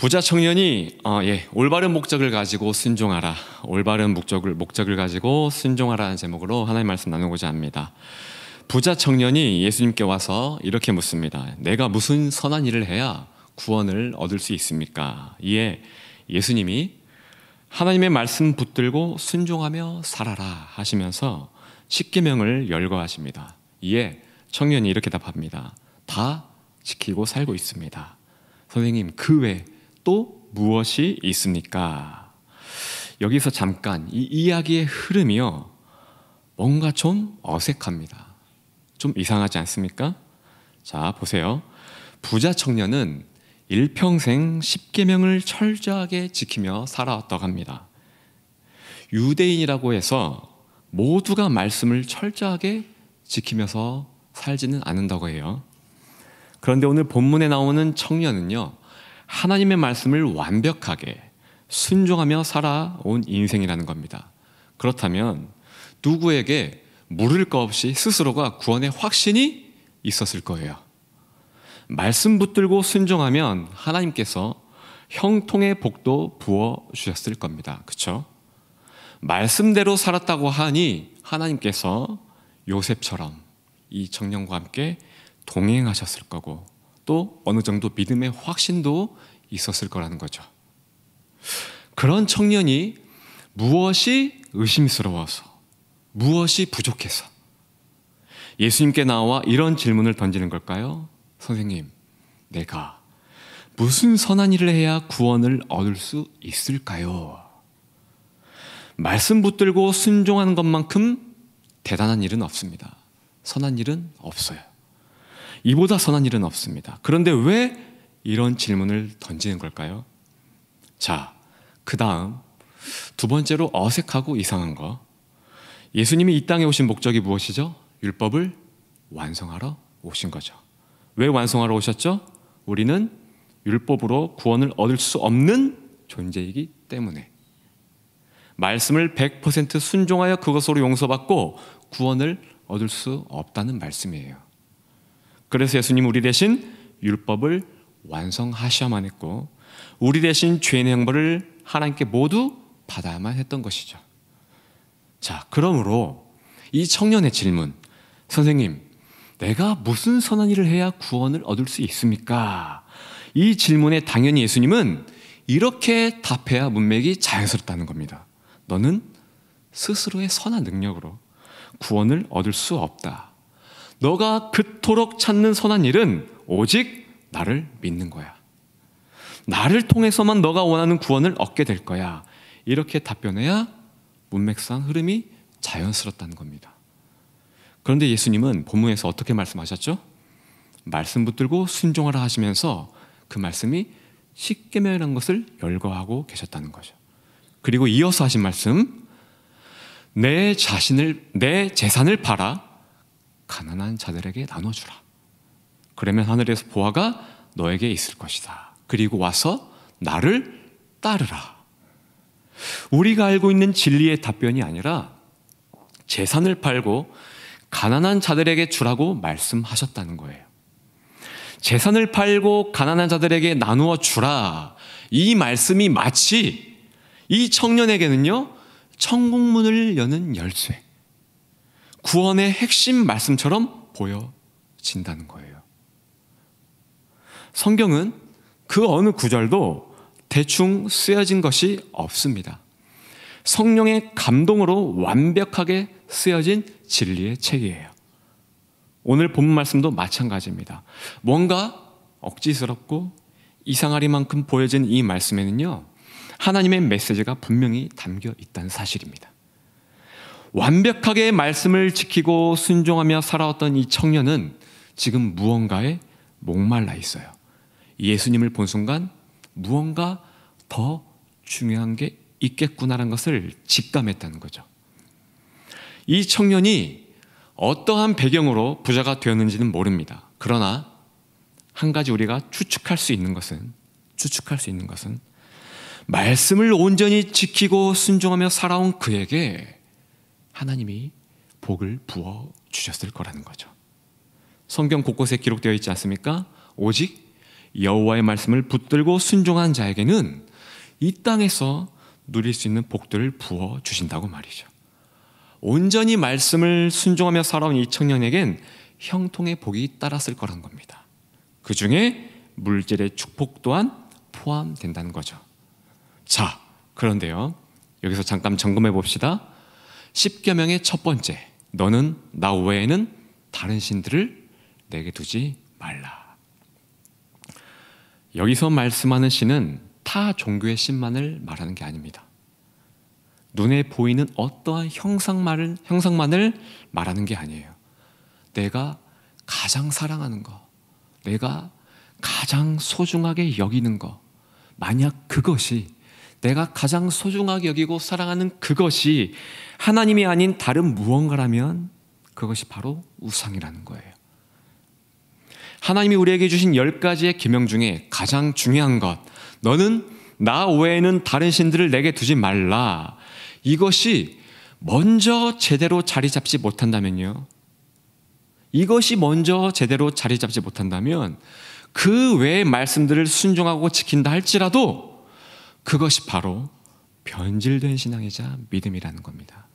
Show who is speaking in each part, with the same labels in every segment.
Speaker 1: 부자 청년이 어, 예, 올바른 목적을 가지고 순종하라. 올바른 목적을 목적을 가지고 순종하라는 제목으로 하나님 말씀 나누고자 합니다. 부자 청년이 예수님께 와서 이렇게 묻습니다. 내가 무슨 선한 일을 해야 구원을 얻을 수 있습니까? 이에 예수님이 하나님의 말씀 붙들고 순종하며 살아라 하시면서 십계명을 열거하십니다. 이에 청년이 이렇게 답합니다. 다 지키고 살고 있습니다. 선생님 그외 또 무엇이 있습니까? 여기서 잠깐 이 이야기의 흐름이요. 뭔가 좀 어색합니다. 좀 이상하지 않습니까? 자, 보세요. 부자 청년은 일평생 10계명을 철저하게 지키며 살아왔다고 합니다. 유대인이라고 해서 모두가 말씀을 철저하게 지키면서 살지는 않는다고 해요. 그런데 오늘 본문에 나오는 청년은요. 하나님의 말씀을 완벽하게 순종하며 살아온 인생이라는 겁니다. 그렇다면 누구에게 물을 것 없이 스스로가 구원의 확신이 있었을 거예요. 말씀 붙들고 순종하면 하나님께서 형통의 복도 부어 주셨을 겁니다. 그렇죠? 말씀대로 살았다고 하니 하나님께서 요셉처럼 이 청년과 함께 동행하셨을 거고 또 어느 정도 믿음의 확신도 있었을 거라는 거죠. 그런 청년이 무엇이 의심스러워서, 무엇이 부족해서 예수님께 나와 이런 질문을 던지는 걸까요? 선생님, 내가 무슨 선한 일을 해야 구원을 얻을 수 있을까요? 말씀 붙들고 순종하는 것만큼 대단한 일은 없습니다. 선한 일은 없어요. 이보다 선한 일은 없습니다. 그런데 왜 이런 질문을 던지는 걸까요? 자, 그 다음 두 번째로 어색하고 이상한 거. 예수님이 이 땅에 오신 목적이 무엇이죠? 율법을 완성하러 오신 거죠. 왜 완성하러 오셨죠? 우리는 율법으로 구원을 얻을 수 없는 존재이기 때문에 말씀을 100% 순종하여 그것으로 용서받고 구원을 얻을 수 없다는 말씀이에요. 그래서 예수님 우리 대신 율법을 완성하셔야만 했고 우리 대신 죄인의 형벌을 하나님께 모두 받아야만 했던 것이죠. 자, 그러므로 이 청년의 질문, 선생님, 내가 무슨 선한 일을 해야 구원을 얻을 수 있습니까? 이 질문에 당연히 예수님은 이렇게 답해야 문맥이 자연스럽다는 겁니다. 너는 스스로의 선한 능력으로 구원을 얻을 수 없다. 너가 그토록 찾는 선한 일은 오직 나를 믿는 거야. 나를 통해서만 너가 원하는 구원을 얻게 될 거야. 이렇게 답변해야 문맥상 흐름이 자연스럽다는 겁니다. 그런데 예수님은 본문에서 어떻게 말씀하셨죠? 말씀 붙들고 순종하라 하시면서 그 말씀이 십계명이라는 것을 열거하고 계셨다는 거죠. 그리고 이어서 하신 말씀 내 자신을 내 재산을 팔아 가난한 자들에게 나눠주라. 그러면 하늘에서 보아가 너에게 있을 것이다. 그리고 와서 나를 따르라. 우리가 알고 있는 진리의 답변이 아니라 재산을 팔고 가난한 자들에게 주라고 말씀하셨다는 거예요. 재산을 팔고 가난한 자들에게 나누어 주라. 이 말씀이 마치 이 청년에게는요, 천국문을 여는 열쇠. 구원의 핵심 말씀처럼 보여진다는 거예요. 성경은 그 어느 구절도 대충 쓰여진 것이 없습니다. 성령의 감동으로 완벽하게 쓰여진 진리의 책이에요. 오늘 본 말씀도 마찬가지입니다. 뭔가 억지스럽고 이상하리만큼 보여진 이 말씀에는요, 하나님의 메시지가 분명히 담겨 있다는 사실입니다. 완벽하게 말씀을 지키고 순종하며 살아왔던 이 청년은 지금 무언가에 목말라 있어요. 예수님을 본 순간 무언가 더 중요한 게 있겠구나라는 것을 직감했다는 거죠. 이 청년이 어떠한 배경으로 부자가 되었는지는 모릅니다. 그러나 한 가지 우리가 추측할 수 있는 것은 추측할 수 있는 것은 말씀을 온전히 지키고 순종하며 살아온 그에게 하나님이 복을 부어 주셨을 거라는 거죠. 성경 곳곳에 기록되어 있지 않습니까? 오직 여호와의 말씀을 붙들고 순종한 자에게는 이 땅에서 누릴 수 있는 복들을 부어 주신다고 말이죠. 온전히 말씀을 순종하며 살아온 이 청년에겐 형통의 복이 따랐을 거란 겁니다. 그 중에 물질의 축복 또한 포함된다는 거죠. 자, 그런데요. 여기서 잠깐 점검해 봅시다. 십계명의 첫 번째 너는 나 외에는 다른 신들을 내게 두지 말라. 여기서 말씀하는 신은 타 종교의 신만을 말하는 게 아닙니다. 눈에 보이는 어떠한 형상만을, 형상만을 말하는 게 아니에요. 내가 가장 사랑하는 것, 내가 가장 소중하게 여기는 것, 만약 그것이 내가 가장 소중하게 여기고 사랑하는 그것이 하나님이 아닌 다른 무언가라면 그것이 바로 우상이라는 거예요. 하나님이 우리에게 주신 열 가지의 계명 중에 가장 중요한 것, 너는 나 외에는 다른 신들을 내게 두지 말라. 이것이 먼저 제대로 자리 잡지 못한다면요. 이것이 먼저 제대로 자리 잡지 못한다면 그 외의 말씀들을 순종하고 지킨다 할지라도 그것이 바로 변질된 신앙이자 믿음이라는 겁니다.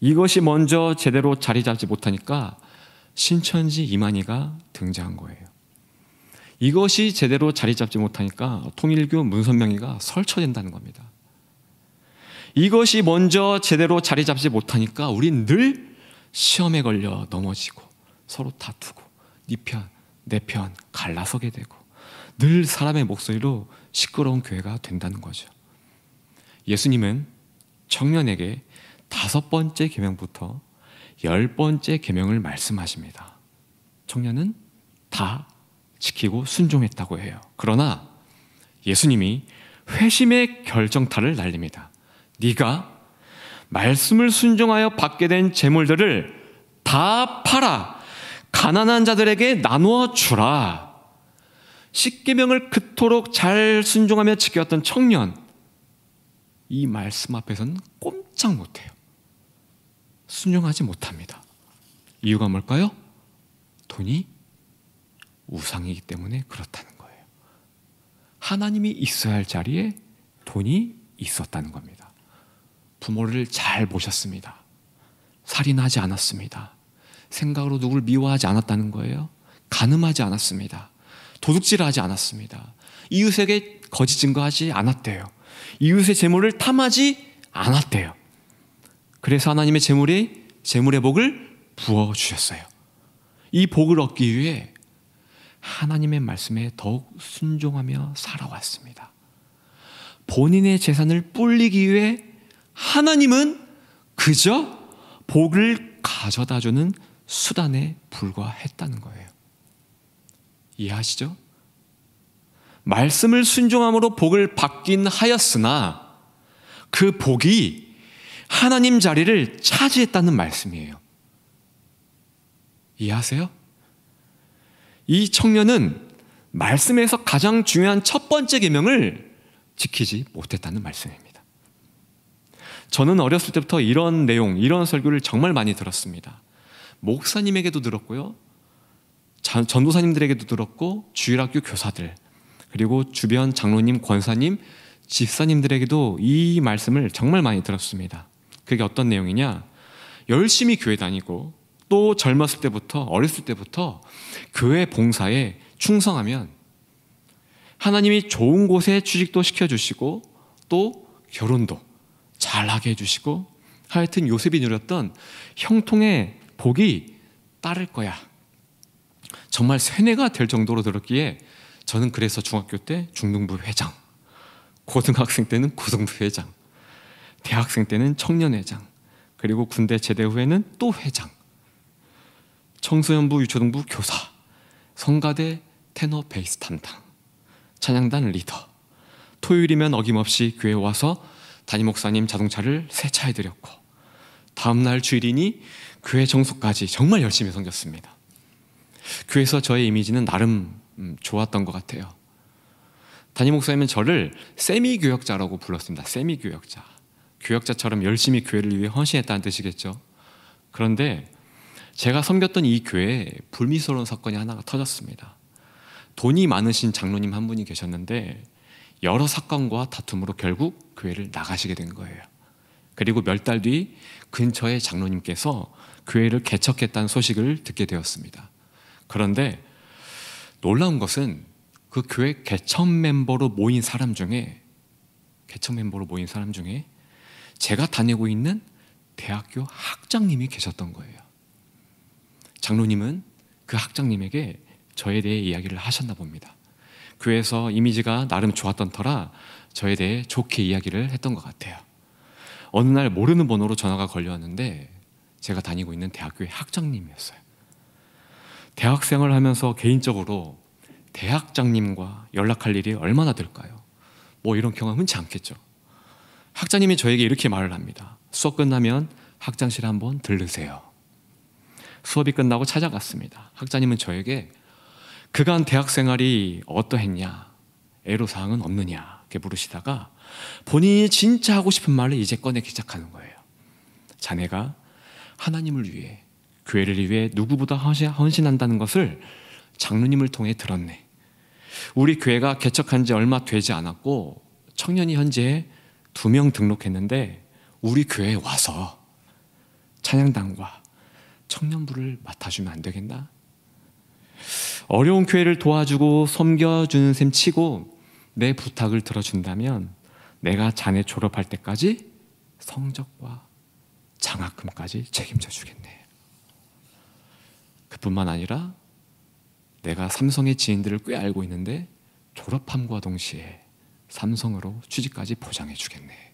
Speaker 1: 이것이 먼저 제대로 자리 잡지 못하니까 신천지 이만희가 등장한 거예요. 이것이 제대로 자리 잡지 못하니까 통일교 문선명이가 설쳐진다는 겁니다. 이것이 먼저 제대로 자리 잡지 못하니까 우린 늘 시험에 걸려 넘어지고 서로 다투고 네 편, 내 편 갈라서게 되고 늘 사람의 목소리로 시끄러운 교회가 된다는 거죠. 예수님은 청년에게 다섯 번째 계명부터 열 번째 계명을 말씀하십니다. 청년은 다 지키고 순종했다고 해요. 그러나 예수님이 회심의 결정타를 날립니다. 네가 말씀을 순종하여 받게 된 재물들을 다 팔아 가난한 자들에게 나누어 주라. 십계명을 그토록 잘 순종하며 지켜왔던 청년 이 말씀 앞에서는 꼼짝 못해요. 순종하지 못합니다. 이유가 뭘까요? 돈이 우상이기 때문에 그렇다는 거예요. 하나님이 있어야 할 자리에 돈이 있었다는 겁니다. 부모를 잘 모셨습니다. 살인하지 않았습니다. 생각으로 누굴 미워하지 않았다는 거예요. 가늠하지 않았습니다. 도둑질을 하지 않았습니다. 이웃에게 거짓 증거하지 않았대요. 이웃의 재물을 탐하지 않았대요. 그래서 하나님의 재물이 재물의 복을 부어 주셨어요. 이 복을 얻기 위해 하나님의 말씀에 더욱 순종하며 살아왔습니다. 본인의 재산을 불리기 위해 하나님은 그저 복을 가져다 주는 수단에 불과했다는 거예요. 이해하시죠? 말씀을 순종함으로 복을 받긴 하였으나 그 복이 하나님 자리를 차지했다는 말씀이에요. 이해하세요? 이 청년은 말씀에서 가장 중요한 첫 번째 계명을 지키지 못했다는 말씀입니다. 저는 어렸을 때부터 이런 내용, 이런 설교를 정말 많이 들었습니다. 목사님에게도 들었고요. 전도사님들에게도 들었고 주일학교 교사들 그리고 주변 장로님, 권사님, 집사님들에게도 이 말씀을 정말 많이 들었습니다. 그게 어떤 내용이냐? 열심히 교회 다니고 또 젊었을 때부터 어렸을 때부터 교회 봉사에 충성하면 하나님이 좋은 곳에 취직도 시켜주시고 또 결혼도 잘하게 해주시고 하여튼 요셉이 누렸던 형통의 복이 따를 거야. 정말 세뇌가 될 정도로 들었기에 저는 그래서 중학교 때 중등부 회장, 고등학생 때는 고등부 회장, 대학생 때는 청년 회장, 그리고 군대 제대 후에는 또 회장, 청소년부 유초등부 교사, 성가대 테너 베이스 담당, 찬양단 리더. 토요일이면 어김없이 교회 와서 담임 목사님 자동차를 세차해드렸고 다음날 주일이니 교회 정소까지 정말 열심히 섬겼습니다. 교회에서 저의 이미지는 나름 음, 좋았던 것 같아요. 담임 목사님은 저를 세미 교역자라고 불렀습니다. 세미 교역자. 교역자처럼 열심히 교회를 위해 헌신했다는 뜻이겠죠. 그런데 제가 섬겼던 이 교회에 불미스러운 사건이 하나가 터졌습니다. 돈이 많으신 장로님 한 분이 계셨는데 여러 사건과 다툼으로 결국 교회를 나가시게 된 거예요. 그리고 몇 달 뒤 근처의 장로님께서 교회를 개척했다는 소식을 듣게 되었습니다. 그런데 놀라운 것은 그 교회 개천 멤버로 모인 사람 중에 개천 멤버로 모인 사람 중에 제가 다니고 있는 대학교 학장님이 계셨던 거예요. 장로님은 그 학장님에게 저에 대해 이야기를 하셨나 봅니다. 교회에서 이미지가 나름 좋았던 터라 저에 대해 좋게 이야기를 했던 것 같아요. 어느 날 모르는 번호로 전화가 걸려왔는데 제가 다니고 있는 대학교의 학장님이었어요. 대학생을 하면서 개인적으로 대학장님과 연락할 일이 얼마나 될까요? 뭐 이런 경험 흔치 않겠죠. 학장님이 저에게 이렇게 말을 합니다. 수업 끝나면 학장실 한번 들르세요. 수업이 끝나고 찾아갔습니다. 학장님은 저에게 그간 대학 생활이 어떠했냐, 애로사항은 없느냐, 이렇게 물으시다가 본인이 진짜 하고 싶은 말을 이제 꺼내기 시작하는 거예요. 자네가 하나님을 위해 교회를 위해 누구보다 헌신한다는 것을 장로님을 통해 들었네. 우리 교회가 개척한 지 얼마 되지 않았고 청년이 현재 두 명 등록했는데 우리 교회에 와서 찬양단과 청년부를 맡아주면 안 되겠나? 어려운 교회를 도와주고 섬겨주는 셈 치고 내 부탁을 들어준다면 내가 자네 졸업할 때까지 성적과 장학금까지 책임져 주겠네. 그뿐만 아니라 내가 삼성의 지인들을 꽤 알고 있는데 졸업함과 동시에 삼성으로 취직까지 보장해 주겠네.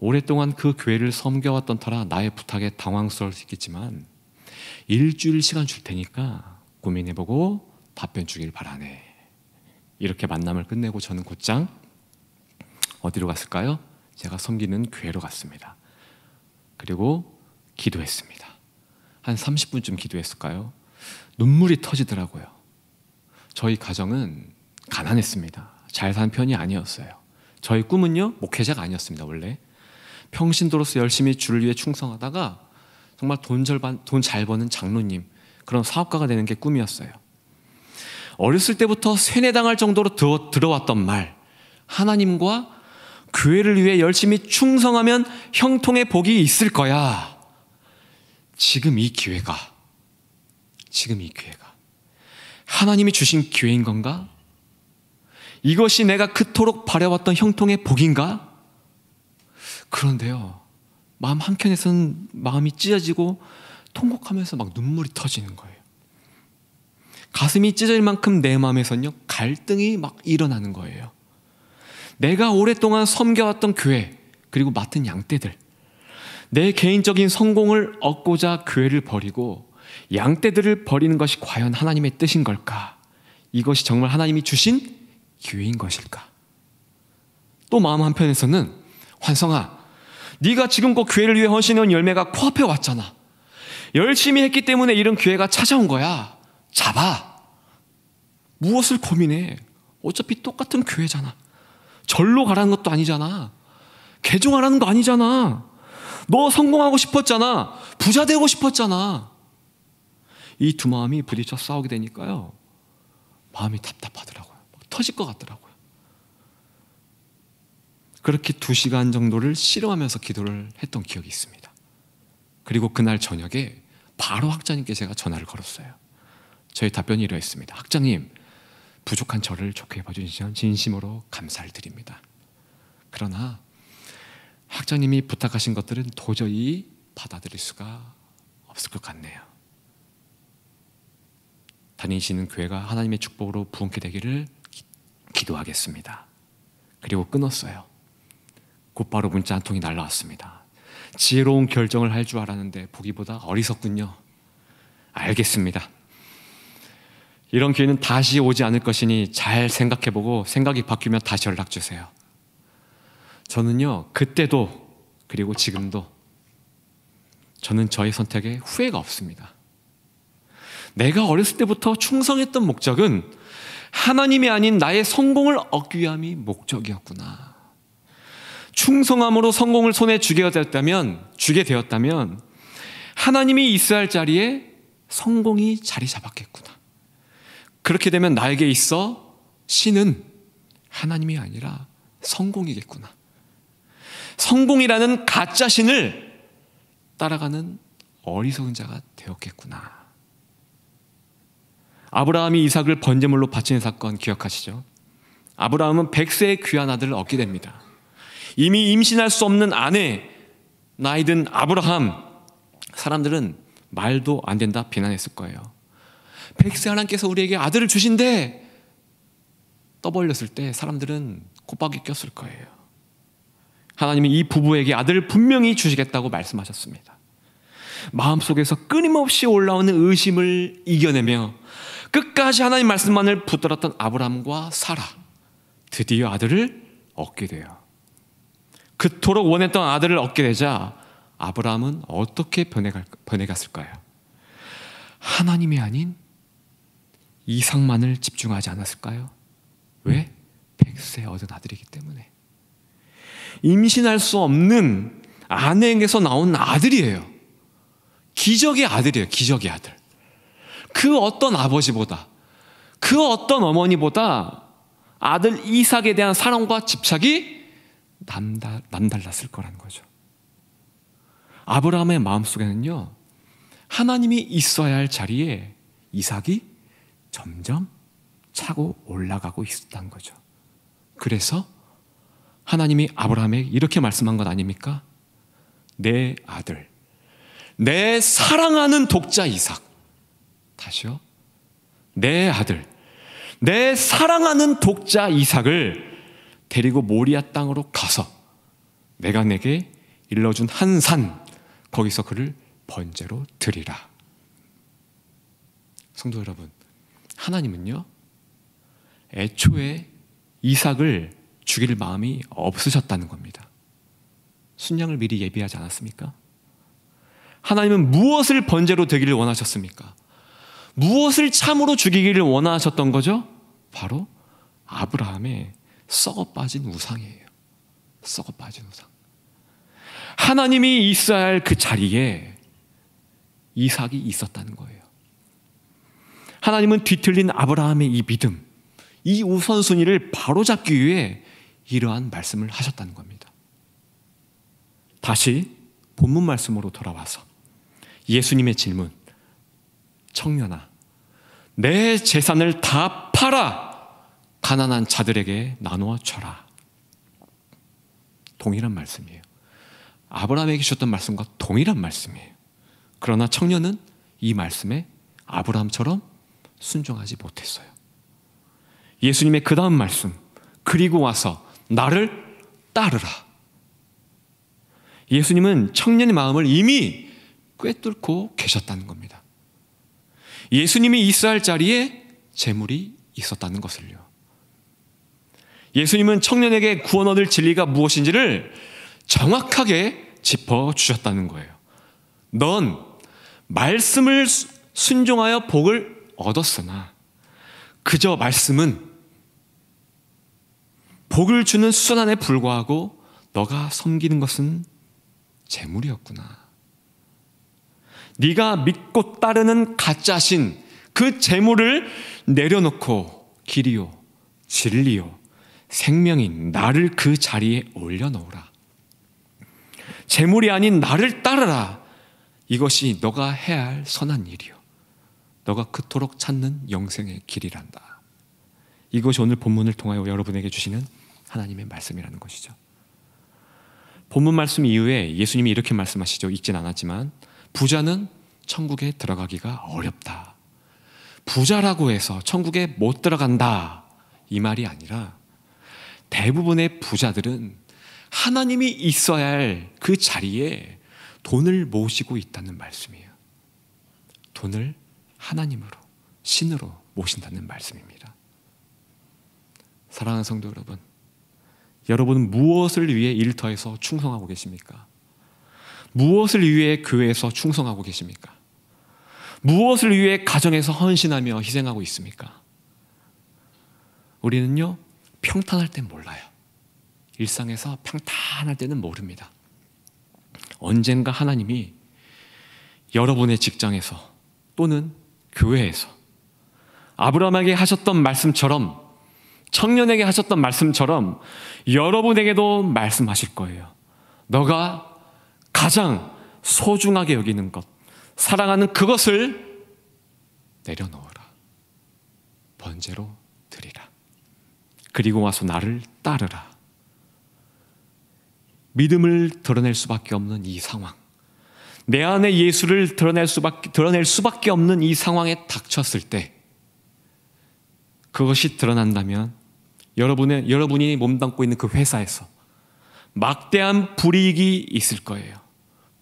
Speaker 1: 오랫동안 그 교회를 섬겨왔던 터라 나의 부탁에 당황스러울 수 있겠지만 일주일 시간 줄 테니까 고민해보고 답변 주길 바라네. 이렇게 만남을 끝내고 저는 곧장 어디로 갔을까요? 제가 섬기는 교회로 갔습니다. 그리고 기도했습니다. 한 30분쯤 기도했을까요? 눈물이 터지더라고요. 저희 가정은 가난했습니다. 잘 산 편이 아니었어요. 저희 꿈은요, 목회자가 아니었습니다, 원래. 평신도로서 열심히 주를 위해 충성하다가 정말 돈 잘 버는 장로님, 그런 사업가가 되는 게 꿈이었어요. 어렸을 때부터 세뇌당할 정도로 들어, 들어왔던 말, 하나님과 교회를 위해 열심히 충성하면 형통의 복이 있을 거야. 지금 이 기회가, 지금 이 기회가, 하나님이 주신 기회인 건가? 이것이 내가 그토록 바래왔던 형통의 복인가? 그런데요, 마음 한켠에서 마음이 찢어지고 통곡하면서 막 눈물이 터지는 거예요. 가슴이 찢어질 만큼 내 마음에선요, 갈등이 막 일어나는 거예요. 내가 오랫동안 섬겨왔던 교회, 그리고 맡은 양떼들, 내 개인적인 성공을 얻고자 교회를 버리고 양떼들을 버리는 것이 과연 하나님의 뜻인 걸까? 이것이 정말 하나님이 주신 기회인 것일까? 또 마음 한편에서는 환성아, 네가 지금껏 교회를 위해 헌신해온 열매가 코앞에 왔잖아. 열심히 했기 때문에 이런 기회가 찾아온 거야. 잡아. 무엇을 고민해? 어차피 똑같은 교회잖아. 절로 가라는 것도 아니잖아. 개종하라는 거 아니잖아. 너 성공하고 싶었잖아. 부자 되고 싶었잖아. 이 두 마음이 부딪혀 싸우게 되니까요. 마음이 답답하더라고요. 터질 것 같더라고요. 그렇게 두 시간 정도를 씨름하면서 기도를 했던 기억이 있습니다. 그리고 그날 저녁에 바로 학장님께 제가 전화를 걸었어요. 저희 답변이 이러했습니다. 학장님, 부족한 저를 좋게 봐주신 진심으로 감사를 드립니다. 그러나 학장님이 부탁하신 것들은 도저히 받아들일 수가 없을 것 같네요. 다니시는 교회가 하나님의 축복으로 부흥케 되기를 기도하겠습니다. 그리고 끊었어요. 곧바로 문자 한 통이 날라왔습니다. 지혜로운 결정을 할 줄 알았는데 보기보다 어리석군요. 알겠습니다. 이런 기회는 다시 오지 않을 것이니 잘 생각해보고 생각이 바뀌면 다시 연락 주세요. 저는요, 그때도 그리고 지금도 저는 저의 선택에 후회가 없습니다. 내가 어렸을 때부터 충성했던 목적은 하나님이 아닌 나의 성공을 얻기 위함이 목적이었구나. 충성함으로 성공을 손에 쥐게 되었다면, 쥐게 되었다면, 하나님이 있어야 할 자리에 성공이 자리 잡았겠구나. 그렇게 되면 나에게 있어 신은 하나님이 아니라 성공이겠구나. 성공이라는 가짜 신을 따라가는 어리석은 자가 되었겠구나. 아브라함이 이삭을 번제물로 바치는 사건 기억하시죠? 아브라함은 백세의 귀한 아들을 얻게 됩니다. 이미 임신할 수 없는 아내, 나이든 아브라함, 사람들은 말도 안 된다 비난했을 거예요. 백세 하나님께서 우리에게 아들을 주신데 떠벌렸을 때 사람들은 콧박이 꼈을 거예요. 하나님이 이 부부에게 아들을 분명히 주시겠다고 말씀하셨습니다. 마음속에서 끊임없이 올라오는 의심을 이겨내며 끝까지 하나님 말씀만을 붙들었던 아브람과 사라. 드디어 아들을 얻게 돼요. 그토록 원했던 아들을 얻게 되자 아브람은 어떻게 변해갈, 변해갔을까요? 하나님이 아닌 이상만을 집중하지 않았을까요? 왜? 백세 얻은 아들이기 때문에. 임신할 수 없는 아내에게서 나온 아들이에요. 기적의 아들이에요. 기적의 아들. 그 어떤 아버지보다 그 어떤 어머니보다 아들 이삭에 대한 사랑과 집착이 남다, 남달랐을 거라는 거죠. 아브라함의 마음속에는요. 하나님이 있어야 할 자리에 이삭이 점점 차고 올라가고 있었던 거죠. 그래서 하나님이 아브라함에게 이렇게 말씀한 것 아닙니까? 내 아들, 내 사랑하는 독자 이삭. 다시요. 내 아들, 내 사랑하는 독자 이삭을 데리고 모리아 땅으로 가서 내가 내게 일러준 한 산, 거기서 그를 번제로 드리라. 성도 여러분, 하나님은요, 애초에 이삭을 죽일 마음이 없으셨다는 겁니다. 순양을 미리 예비하지 않았습니까? 하나님은 무엇을 번제로 되기를 원하셨습니까? 무엇을 참으로 죽이기를 원하셨던 거죠? 바로 아브라함의 썩어 빠진 우상이에요. 썩어 빠진 우상. 하나님이 있어야 할 그 자리에 이삭이 있었다는 거예요. 하나님은 뒤틀린 아브라함의 이 믿음, 이 우선순위를 바로잡기 위해 이러한 말씀을 하셨다는 겁니다. 다시 본문 말씀으로 돌아와서 예수님의 질문, 청년아, 내 재산을 다 팔아! 가난한 자들에게 나누어 줘라. 동일한 말씀이에요. 아브라함에게 주셨던 말씀과 동일한 말씀이에요. 그러나 청년은 이 말씀에 아브라함처럼 순종하지 못했어요. 예수님의 그 다음 말씀, 그리고 와서 나를 따르라. 예수님은 청년의 마음을 이미 꿰뚫고 계셨다는 겁니다. 예수님이 있어야 할 자리에 재물이 있었다는 것을요. 예수님은 청년에게 구원 얻을 진리가 무엇인지를 정확하게 짚어 주셨다는 거예요. 넌 말씀을 순종하여 복을 얻었으나 그저 말씀은 복을 주는 수선에 불과하고 너가 섬기는 것은 재물이었구나. 네가 믿고 따르는 가짜 신, 그 재물을 내려놓고 길이요, 진리요, 생명인 나를 그 자리에 올려놓으라. 재물이 아닌 나를 따르라. 이것이 너가 해야 할 선한 일이요. 너가 그토록 찾는 영생의 길이란다. 이것이 오늘 본문을 통하여 여러분에게 주시는 하나님의 말씀이라는 것이죠. 본문 말씀 이후에 예수님이 이렇게 말씀하시죠. 읽진 않았지만 부자는 천국에 들어가기가 어렵다. 부자라고 해서 천국에 못 들어간다. 이 말이 아니라 대부분의 부자들은 하나님이 있어야 할 그 자리에 돈을 모시고 있다는 말씀이에요. 돈을 하나님으로, 신으로 모신다는 말씀입니다. 사랑하는 성도 여러분, 여러분은 무엇을 위해 일터에서 충성하고 계십니까? 무엇을 위해 교회에서 충성하고 계십니까? 무엇을 위해 가정에서 헌신하며 희생하고 있습니까? 우리는요, 평탄할 땐 몰라요. 일상에서 평탄할 때는 모릅니다. 언젠가 하나님이 여러분의 직장에서 또는 교회에서 아브라함에게 하셨던 말씀처럼 청년에게 하셨던 말씀처럼 여러분에게도 말씀하실 거예요. 너가 가장 소중하게 여기는 것, 사랑하는 그것을 내려놓아라. 번제로 드리라. 그리고 와서 나를 따르라. 믿음을 드러낼 수밖에 없는 이 상황. 내 안에 예수를 드러낼 수밖에, 드러낼 수밖에 없는 이 상황에 닥쳤을 때, 그것이 드러난다면 여러분의, 여러분이 몸담고 있는 그 회사에서 막대한 불이익이 있을 거예요.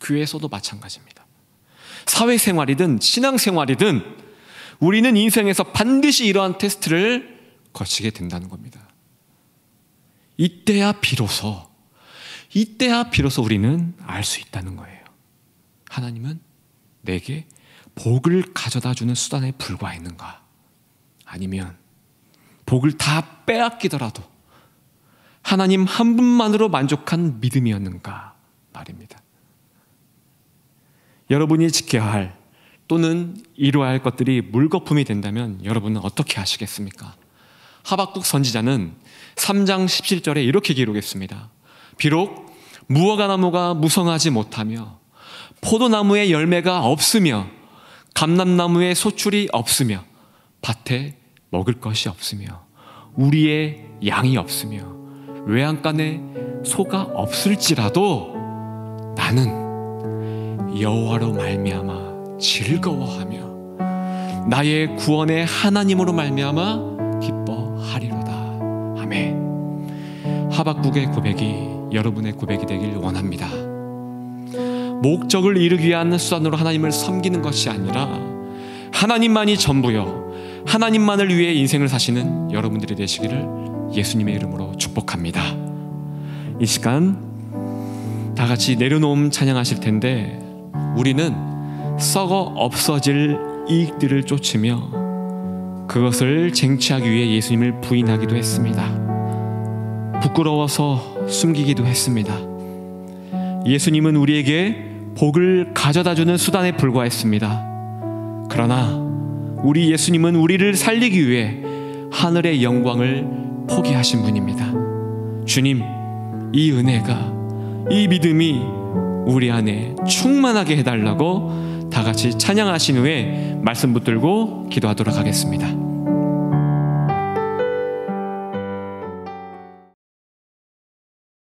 Speaker 1: 교회에서도 마찬가지입니다. 사회생활이든 신앙생활이든 우리는 인생에서 반드시 이러한 테스트를 거치게 된다는 겁니다. 이때야 비로소, 이때야 비로소 우리는 알 수 있다는 거예요. 하나님은 내게 복을 가져다 주는 수단에 불과했는가? 아니면 복을 다 빼앗기더라도 하나님 한 분만으로 만족한 믿음이었는가 말입니다. 여러분이 지켜야 할 또는 이루어야 할 것들이 물거품이 된다면 여러분은 어떻게 하시겠습니까? 하박국 선지자는 3장 17절에 이렇게 기록했습니다. 비록 무화과 나무가 무성하지 못하며 포도나무의 열매가 없으며 감람나무의 소출이 없으며 밭에 먹을 것이 없으며 우리의 양이 없으며 외양간에 소가 없을지라도 나는 여호와로 말미암아 즐거워하며 나의 구원의 하나님으로 말미암아 기뻐하리로다. 아멘. 하박국의 고백이 여러분의 고백이 되길 원합니다. 목적을 이루기 위한 수단으로 하나님을 섬기는 것이 아니라 하나님만이 전부요. 하나님만을 위해 인생을 사시는 여러분들이 되시기를 예수님의 이름으로 축복합니다. 이 시간 다 같이 내려놓음 찬양하실 텐데 우리는 썩어 없어질 이익들을 쫓으며 그것을 쟁취하기 위해 예수님을 부인하기도 했습니다. 부끄러워서 숨기기도 했습니다. 예수님은 우리에게 복을 가져다 주는 수단에 불과했습니다. 그러나 우리 예수님은 우리를 살리기 위해 하늘의 영광을 포기하신 분입니다. 주님, 이 은혜가, 이 믿음이 우리 안에 충만하게 해달라고 다 같이 찬양하신 후에 말씀 붙들고 기도하도록 하겠습니다.